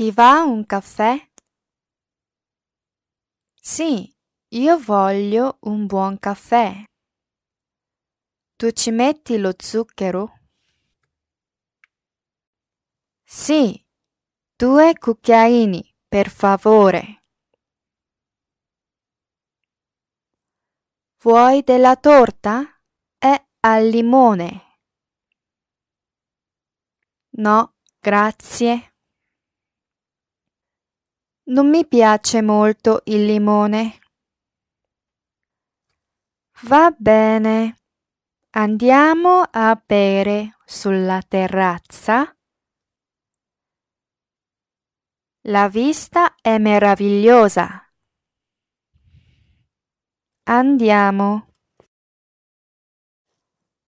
Ti va un caffè? Sì, io voglio un buon caffè. Tu ci metti lo zucchero? Sì, due cucchiaini, per favore. Vuoi della torta? È al limone. No, grazie. Non mi piace molto il limone. Va bene. Andiamo a bere sulla terrazza. La vista è meravigliosa. Andiamo.